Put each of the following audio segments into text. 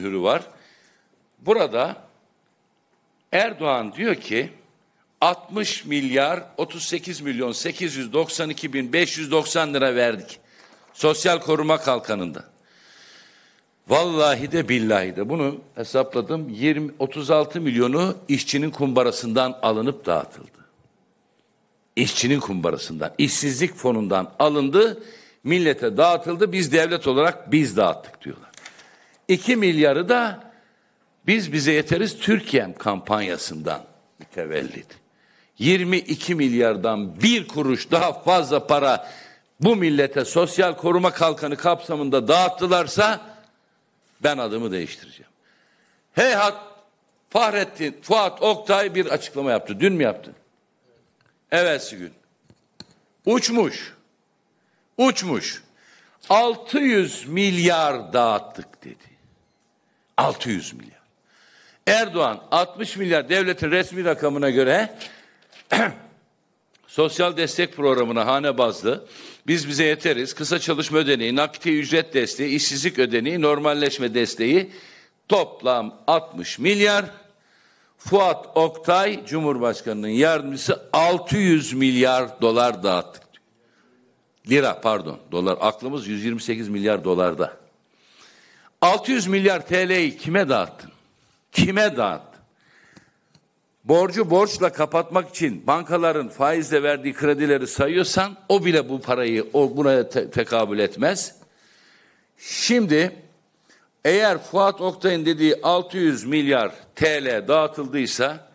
mührü var. Burada Erdoğan diyor ki 60 milyar 38 milyon 892 bin 590 lira verdik. Sosyal koruma kalkanında. Vallahi de billahi de bunu hesapladım. 20 36 milyonu işçinin kumbarasından alınıp dağıtıldı. İşçinin kumbarasından, işsizlik fonundan alındı, millete dağıtıldı. Biz devlet olarak biz dağıttık diyorlar. 2 milyarı da biz bize yeteriz Türkiye'm kampanyasından mütevellit. 22 milyardan bir kuruş daha fazla para bu millete sosyal koruma kalkanı kapsamında dağıttılarsa ben adımı değiştireceğim. Heyhat Fahrettin, Fuat Oktay bir açıklama yaptı. Dün mü yaptı? Evet gün. Uçmuş. Uçmuş. 600 milyar dağıttık dedi. 600 milyar. Erdoğan 60 milyar devletin resmi rakamına göre sosyal destek programına hane bazlı biz bize yeteriz. Kısa çalışma ödeneği, nakdi ücret desteği, işsizlik ödeneği, normalleşme desteği toplam 60 milyar. Fuat Oktay Cumhurbaşkanı'nın yardımcısı 600 milyar dolar dağıttık. Lira pardon dolar aklımız 128 milyar dolarda. 600 milyar TL'yi kime dağıttın? Kime dağıttın? Borcu borçla kapatmak için bankaların faizle verdiği kredileri sayıyorsan o bile bu parayı o buraya te tekabül etmez. Şimdi eğer Fuat Oktay'ın dediği 600 milyar TL dağıtıldıysa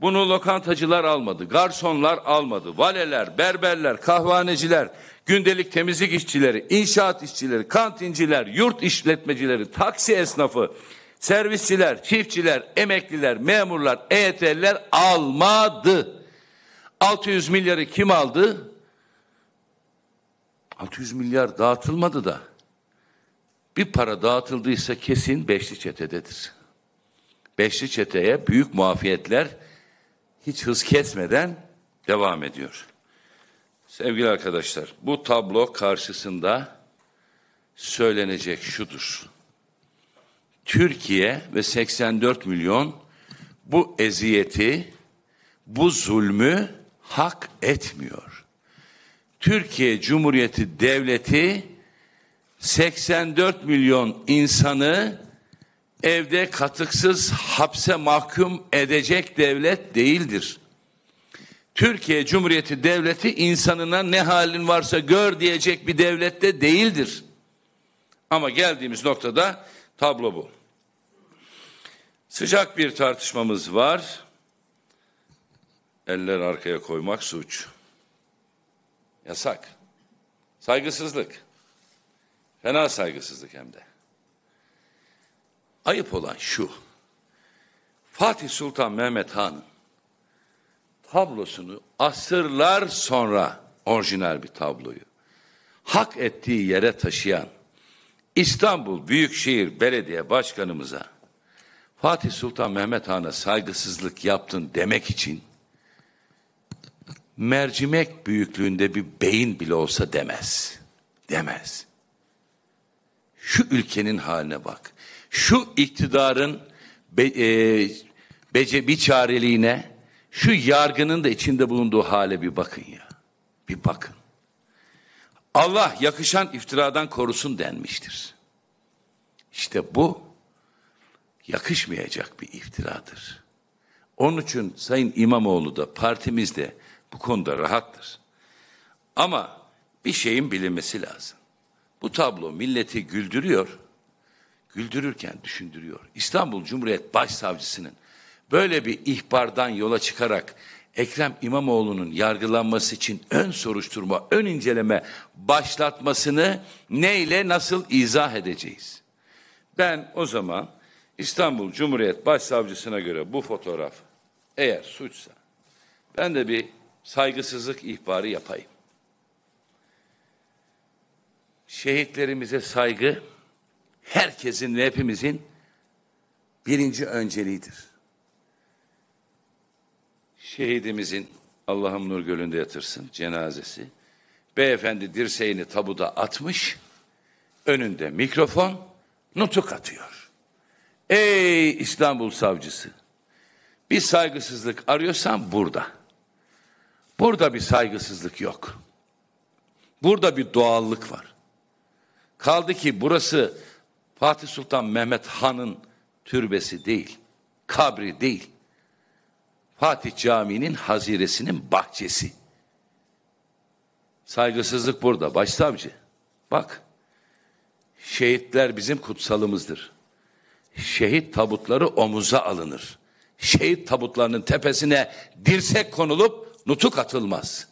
bunu lokantacılar almadı, garsonlar almadı, valeler, berberler, kahvaneciler, gündelik temizlik işçileri, inşaat işçileri, kantinciler, yurt işletmecileri, taksi esnafı, servisçiler, çiftçiler, emekliler, memurlar, EYT'liler almadı. 600 milyarı kim aldı? 600 milyar dağıtılmadı da. Bir para dağıtıldıysa kesin beşli çetededir. Beşli çeteye büyük muafiyetler hiç hız kesmeden devam ediyor. Sevgili arkadaşlar, bu tablo karşısında söylenecek şudur. Türkiye ve 84 milyon bu eziyeti, bu zulmü hak etmiyor. Türkiye Cumhuriyeti Devleti 84 milyon insanı evde katıksız hapse mahkum edecek devlet değildir. Türkiye Cumhuriyeti Devleti insanına ne halin varsa gör diyecek bir devlette de değildir. Ama geldiğimiz noktada tablo bu. Sıcak bir tartışmamız var. Eller arkaya koymak suç. Yasak. Saygısızlık. Fena saygısızlık hem de. Ayıp olan şu. Fatih Sultan Mehmet Han'ın tablosunu asırlar sonra orijinal bir tabloyu hak ettiği yere taşıyan İstanbul Büyükşehir Belediye Başkanımıza Fatih Sultan Mehmet Han'a saygısızlık yaptın demek için mercimek büyüklüğünde bir beyin bile olsa demez. Demez. Şu ülkenin haline bak. Şu iktidarın be, e, bece bir çareliğine şu yargının da içinde bulunduğu hale bir bakın ya. Bir bakın. Allah yakışan iftiradan korusun denmiştir. İşte bu yakışmayacak bir iftiradır. Onun için Sayın İmamoğlu da partimiz de bu konuda rahattır. Ama bir şeyin bilinmesi lazım. Bu tablo milleti güldürüyor, güldürürken düşündürüyor. İstanbul Cumhuriyet Başsavcısının Böyle bir ihbardan yola çıkarak Ekrem İmamoğlu'nun yargılanması için ön soruşturma, ön inceleme başlatmasını neyle nasıl izah edeceğiz? Ben o zaman İstanbul Cumhuriyet Başsavcısına göre bu fotoğraf eğer suçsa ben de bir saygısızlık ihbarı yapayım. Şehitlerimize saygı herkesin ve hepimizin birinci önceliğidir şehidimizin Allah'ın nur gölünde yatırsın cenazesi. Beyefendi dirseğini tabuda atmış. Önünde mikrofon nutuk atıyor. Ey İstanbul savcısı. Bir saygısızlık arıyorsan burada. Burada bir saygısızlık yok. Burada bir doğallık var. Kaldı ki burası Fatih Sultan Mehmet Han'ın türbesi değil, kabri değil. Fatih Camii'nin haziresinin bahçesi. Saygısızlık burada başsavcı. Bak şehitler bizim kutsalımızdır. Şehit tabutları omuza alınır. Şehit tabutlarının tepesine dirsek konulup nutuk atılmaz.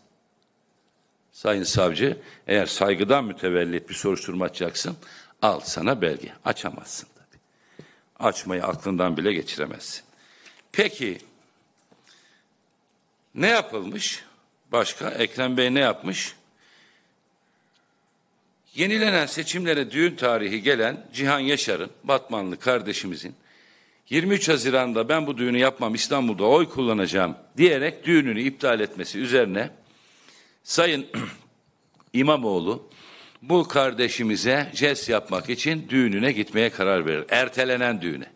Sayın savcı eğer saygıdan mütevellit bir soruşturma açacaksın al sana belge açamazsın tabii. Açmayı aklından bile geçiremezsin. Peki ne yapılmış? Başka Ekrem Bey ne yapmış? Yenilenen seçimlere düğün tarihi gelen Cihan Yaşar'ın, Batmanlı kardeşimizin 23 Haziran'da ben bu düğünü yapmam İstanbul'da oy kullanacağım diyerek düğününü iptal etmesi üzerine Sayın İmamoğlu bu kardeşimize jest yapmak için düğününe gitmeye karar verir. Ertelenen düğüne.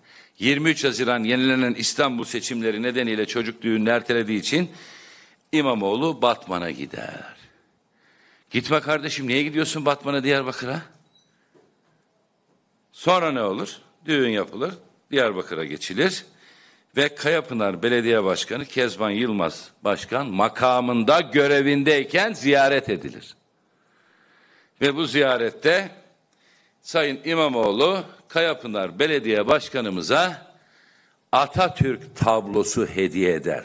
23 Haziran yenilenen İstanbul seçimleri nedeniyle çocuk düğününü ertelediği için İmamoğlu Batman'a gider. Gitme kardeşim niye gidiyorsun Batman'a Diyarbakır'a? Sonra ne olur? Düğün yapılır, Diyarbakır'a geçilir ve Kayapınar Belediye Başkanı Kezban Yılmaz Başkan makamında görevindeyken ziyaret edilir. Ve bu ziyarette Sayın İmamoğlu Kayapınar Belediye Başkanımıza Atatürk tablosu hediye eder.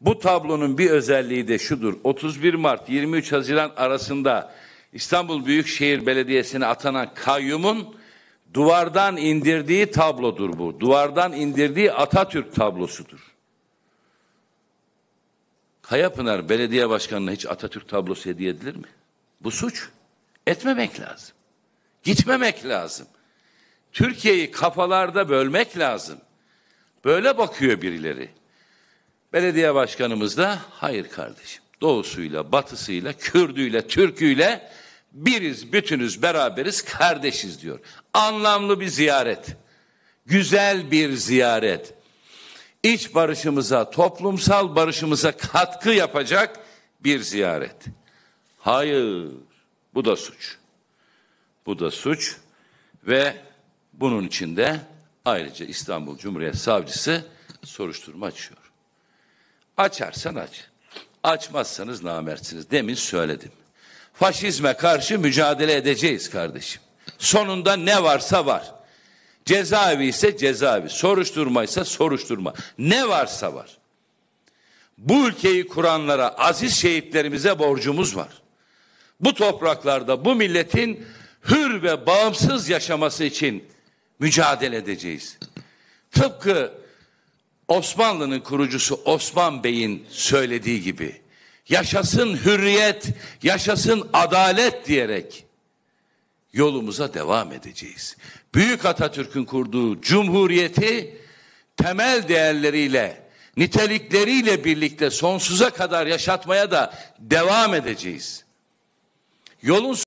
Bu tablonun bir özelliği de şudur. 31 Mart 23 Haziran arasında İstanbul Büyükşehir Belediyesi'ne atanan kayyumun duvardan indirdiği tablodur bu. Duvardan indirdiği Atatürk tablosudur. Kayapınar Belediye Başkanı'na hiç Atatürk tablosu hediye edilir mi? Bu suç. Etmemek lazım. Gitmemek lazım. Türkiye'yi kafalarda bölmek lazım. Böyle bakıyor birileri. Belediye başkanımız da hayır kardeşim. Doğusuyla, batısıyla, Kürdüyle, Türküyle biriz, bütünüz, beraberiz, kardeşiz diyor. Anlamlı bir ziyaret. Güzel bir ziyaret. İç barışımıza, toplumsal barışımıza katkı yapacak bir ziyaret. Hayır, bu da suç. Bu da suç ve bunun için de ayrıca İstanbul Cumhuriyet Savcısı soruşturma açıyor. Açarsan aç. Açmazsanız namertsiniz. Demin söyledim. Faşizme karşı mücadele edeceğiz kardeşim. Sonunda ne varsa var. Cezaevi ise cezaevi, soruşturma ise soruşturma. Ne varsa var. Bu ülkeyi kuranlara, aziz şehitlerimize borcumuz var. Bu topraklarda bu milletin hür ve bağımsız yaşaması için mücadele edeceğiz. Tıpkı Osmanlı'nın kurucusu Osman Bey'in söylediği gibi yaşasın hürriyet, yaşasın adalet diyerek yolumuza devam edeceğiz. Büyük Atatürk'ün kurduğu cumhuriyeti temel değerleriyle, nitelikleriyle birlikte sonsuza kadar yaşatmaya da devam edeceğiz. Yolun